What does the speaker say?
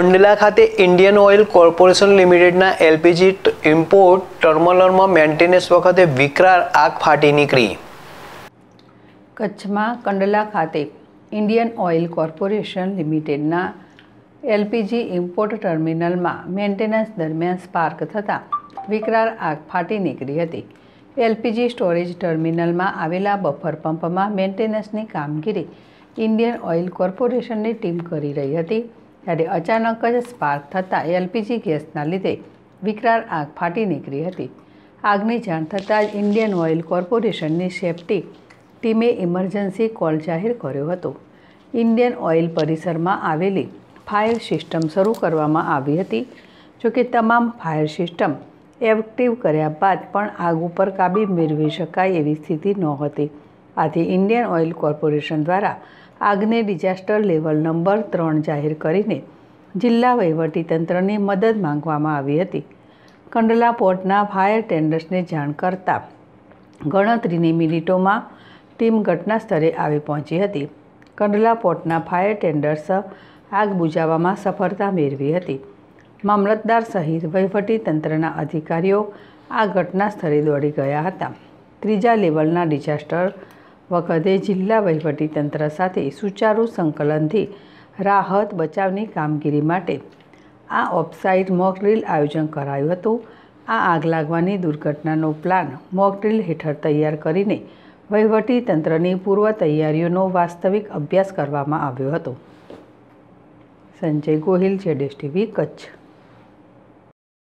કંડલા ખાતે Indian oil corporation લિમિટેડના LPG import ટર્મિનલમાં મેન્ટેનન્સ વખતે વિકરાળ આગ ફાટી નીકળી કચ્છમાં કંડલા ખાતે ઇન્ડિયન ઓઇલ કોર્પોરેશન લિમિટેડના એલપીજી ઇમ્પોર્ટ ટર્મિનલમાં મેન્ટેનન્સ દરમિયાન સ્પાર્ક થતાં વિકરાળ આગ ફાટી નીકળી હતી એલપીજી સ્ટોરેજ ટર્મિનલમાં આવેલા બફર પંપમાં મેન્ટેનન્સની કામગીરી ઇન્ડિયન ઓઇલ કોર્પોરેશનની ટીમ કરી રહી હતી ત્યારે અચાનક જ સ્પાર્ક થતાં એલપીજી ગેસના લીધે વિકરાળ આગ ફાટી નીકળી હતી આગની જાણ થતાં જ ઇન્ડિયન ઓઇલ કોર્પોરેશનની સેફટી ટીમે ઇમરજન્સી કોલ જાહેર કર્યો હતો ઇન્ડિયન ઓઇલ પરિસરમાં આવેલી ફાયર સિસ્ટમ શરૂ કરવામાં આવી હતી જોકે તમામ ફાયર સિસ્ટમ એક્ટિવ કર્યા બાદ પણ આગ ઉપર કાબી મેળવી શકાય એવી સ્થિતિ નહોતી આથી ઇન્ડિયન ઓઇલ કોર્પોરેશન દ્વારા આગને ડિઝાસ્ટર લેવલ નંબર ત્રણ જાહેર કરીને જિલ્લા વહીવટીતંત્રને મદદ માંગવામાં આવી હતી કંડલા પોર્ટના ફાયર ટેન્ડર્સને જાણ કરતા ગણતરીની મિનિટોમાં ટીમ ઘટના સ્થળે આવી પહોંચી હતી કંડલા પોર્ટના ફાયર ટેન્ડર્સ આગ બુઝાવવામાં સફળતા મેળવી હતી મામલતદાર સહિત વહીવટીતંત્રના અધિકારીઓ આ ઘટના સ્થળે દોડી ગયા હતા ત્રીજા લેવલના ડિઝાસ્ટર વખતે જિલ્લા વહીવટીતંત્ર સાથે સુચારુ સંકલનથી રાહત બચાવની કામગીરી માટે આ ઓફસાઇટ મોકડ્રીલ આયોજન કરાયું હતું આ આગ લાગવાની દુર્ઘટનાનો પ્લાન મોકડ્રીલ હેઠળ તૈયાર કરીને વહીવટી તંત્રની પૂર્વ તૈયારીઓનો વાસ્તવિક અભ્યાસ કરવામાં આવ્યો હતો સંજય ગોહિલ જેડેશ ટીવી કચ્છ